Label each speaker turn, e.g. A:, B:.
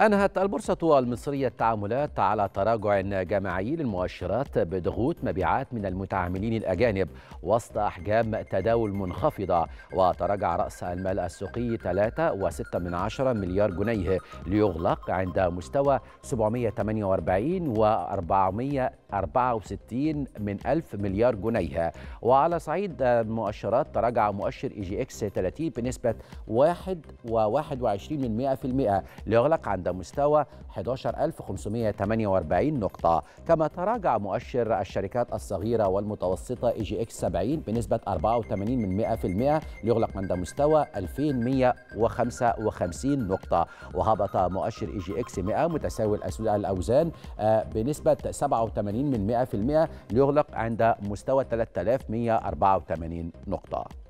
A: أنهت البورصة المصرية التعاملات على تراجع جماعي للمؤشرات بضغوط مبيعات من المتعاملين الأجانب وسط أحجام تداول منخفضة وتراجع رأس المال السوقي 3.6 مليار جنيه ليغلق عند مستوى 748 و464 من ألف مليار جنيه وعلى صعيد المؤشرات تراجع مؤشر إي جي إكس 30 بنسبة 1.21% ليغلق عند عند مستوى 11548 نقطة كما تراجع مؤشر الشركات الصغيرة والمتوسطة اي جي اكس 70 بنسبة 84 من 100% ليغلق عند مستوى 2155 نقطة وهبط مؤشر اي جي اكس 100 متساوي الأوزان آه، بنسبة 87 من 100% ليغلق عند مستوى 3184 نقطة